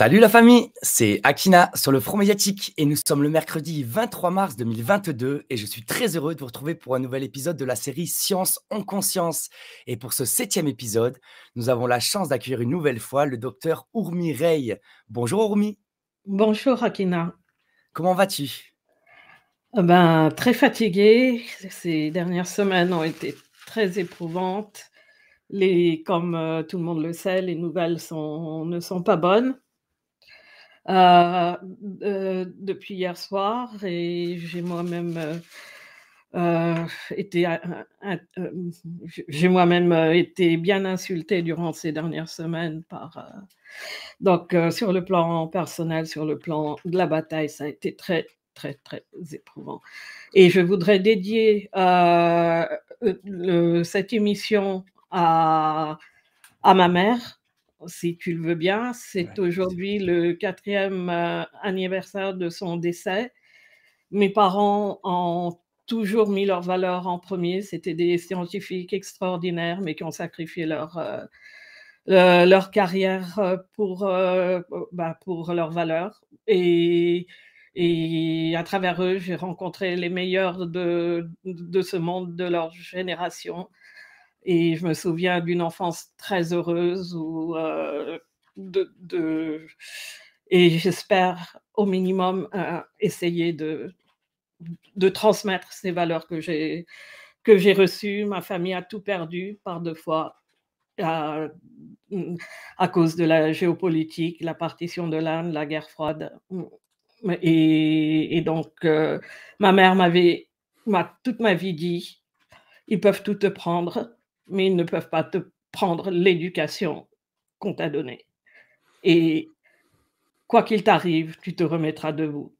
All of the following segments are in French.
Salut la famille, c'est Akina sur le Front Médiatique et nous sommes le mercredi 23 mars 2022 et je suis très heureux de vous retrouver pour un nouvel épisode de la série Science en conscience. Et pour ce septième épisode, nous avons la chance d'accueillir une nouvelle fois le docteur Ourmi Rey. Bonjour Ourmi. Bonjour Akina. Comment vas-tu ah ben, Très fatigué ces dernières semaines ont été très éprouvantes. Les, comme euh, tout le monde le sait, les nouvelles ne sont pas bonnes. Euh, euh, depuis hier soir et j'ai moi-même euh, été, j'ai moi-même été bien insultée durant ces dernières semaines par. donc sur le plan personnel, sur le plan de la bataille, ça a été très très très éprouvant. Et je voudrais dédier cette émission à à ma mère si tu le veux bien. C'est aujourd'hui le quatrième euh, anniversaire de son décès. Mes parents ont toujours mis leurs valeurs en premier. C'était des scientifiques extraordinaires, mais qui ont sacrifié leur, euh, leur carrière euh, pour, bah, pour leurs valeurs. Et, et à travers eux, j'ai rencontré les meilleurs de, de ce monde, de leur génération. Et je me souviens d'une enfance très heureuse euh, de, et j'espère au minimum euh, essayer de, de transmettre ces valeurs que j'ai que j'ai reçues. Ma famille a tout perdu par deux fois à, euh, à cause de la géopolitique, la partition de l'Inde, la guerre froide. Et, donc, ma mère m'avait, m'a toute ma vie dit, ils peuvent tout te prendre, mais ils ne peuvent pas te prendre l'éducation qu'on t'a donnée. Et quoi qu'il t'arrive, tu te remettras debout.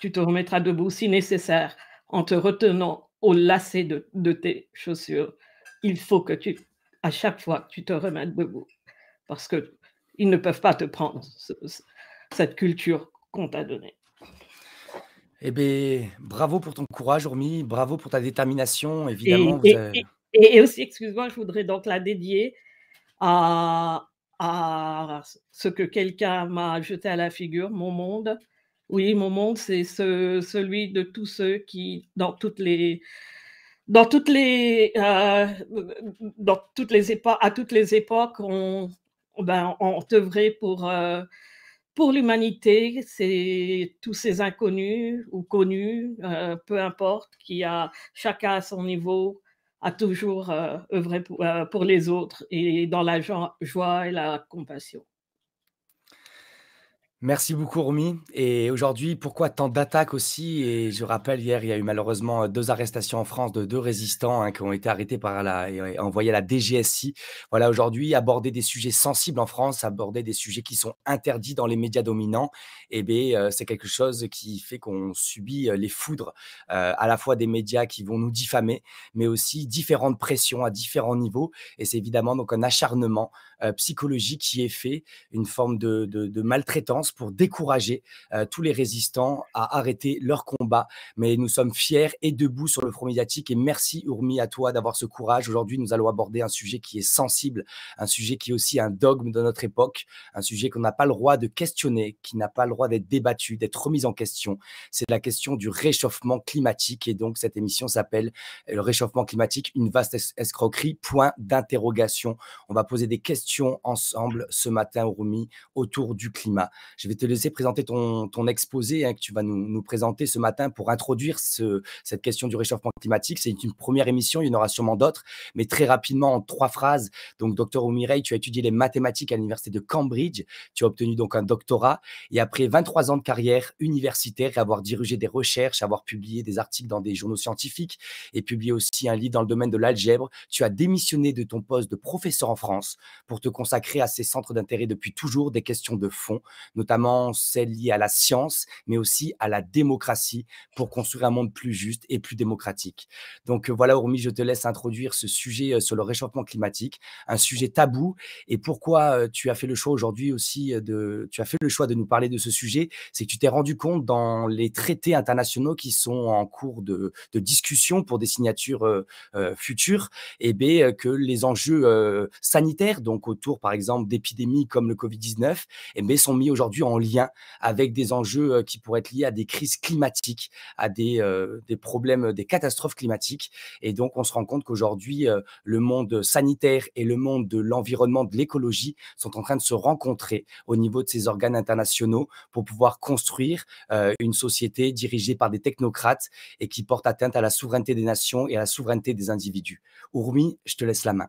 Tu te remettras debout si nécessaire en te retenant au lacet de, tes chaussures. Il faut que tu, à chaque fois, tu te remettes debout parce qu'ils ne peuvent pas te prendre cette culture qu'on t'a donnée. Eh bien, bravo pour ton courage, Ormi, bravo pour ta détermination, évidemment. vous et, aussi, excuse-moi, je voudrais donc la dédier à, à ce que quelqu'un m'a jeté à la figure, mon monde. Oui, mon monde, c'est celui de tous ceux qui, dans toutes les, dans toutes les, euh, dans toutes les époques, à toutes les époques, ont, ben, on œuvré pour, euh, pour l'humanité. C'est tous ces inconnus ou connus, euh, peu importe, qui a chacun à son niveau à toujours euh, œuvrer pour, euh, pour, les autres et dans la joie et la compassion. Merci beaucoup, Romy. Et aujourd'hui, pourquoi tant d'attaques aussi Et je rappelle, hier, il y a eu malheureusement deux arrestations en France de deux résistants hein, qui ont été arrêtés par la, et envoyés à la DGSI. Voilà, aujourd'hui, aborder des sujets sensibles en France, aborder des sujets qui sont interdits dans les médias dominants, eh bien, euh, c'est quelque chose qui fait qu'on subit euh, les foudres euh, à la fois des médias qui vont nous diffamer, mais aussi différentes pressions à différents niveaux. Et c'est évidemment donc un acharnement euh, psychologique qui est fait, une forme de, de, maltraitance pour décourager euh, tous les résistants à arrêter leur combat. Mais nous sommes fiers et debout sur le front médiatique. Et merci, Urmi, à toi d'avoir ce courage. Aujourd'hui, nous allons aborder un sujet qui est sensible, un sujet qui est aussi un dogme de notre époque, un sujet qu'on n'a pas le droit de questionner, qui n'a pas le droit d'être débattu, d'être remis en question. C'est la question du réchauffement climatique. Et donc, cette émission s'appelle euh, Le réchauffement climatique, une vaste escroquerie, point d'interrogation. On va poser des questions ensemble ce matin, Rumi, autour du climat. Je vais te laisser présenter ton, exposé hein, que tu vas nous, nous, présenter ce matin pour introduire ce, cette question du réchauffement climatique. C'est une première émission, il y en aura sûrement d'autres, mais très rapidement, en trois phrases. Donc, docteur Rey, tu as étudié les mathématiques à l'université de Cambridge. Tu as obtenu donc un doctorat et après 23 ans de carrière universitaire et avoir dirigé des recherches, avoir publié des articles dans des journaux scientifiques et publié aussi un livre dans le domaine de l'algèbre, tu as démissionné de ton poste de professeur en France pour te consacrer à ces centres d'intérêt depuis toujours des questions de fond, notamment celles liées à la science, mais aussi à la démocratie pour construire un monde plus juste et plus démocratique. Donc euh, voilà, Ourmi, je te laisse introduire ce sujet euh, sur le réchauffement climatique, un sujet tabou. Et pourquoi euh, tu as fait le choix aujourd'hui aussi de, tu as fait le choix de nous parler de ce sujet, c'est que tu t'es rendu compte dans les traités internationaux qui sont en cours de, discussion pour des signatures futures, et eh que les enjeux sanitaires, donc autour, par exemple, d'épidémies comme le Covid-19, mais eh ben, sont mis aujourd'hui en lien avec des enjeux euh, qui pourraient être liés à des crises climatiques, à euh, des, problèmes, des catastrophes climatiques. Et donc, on se rend compte qu'aujourd'hui, euh, le monde sanitaire et le monde de l'environnement, de l'écologie sont en train de se rencontrer au niveau de ces organes internationaux pour pouvoir construire une société dirigée par des technocrates et qui porte atteinte à la souveraineté des nations et à la souveraineté des individus. Urmi, je te laisse la main.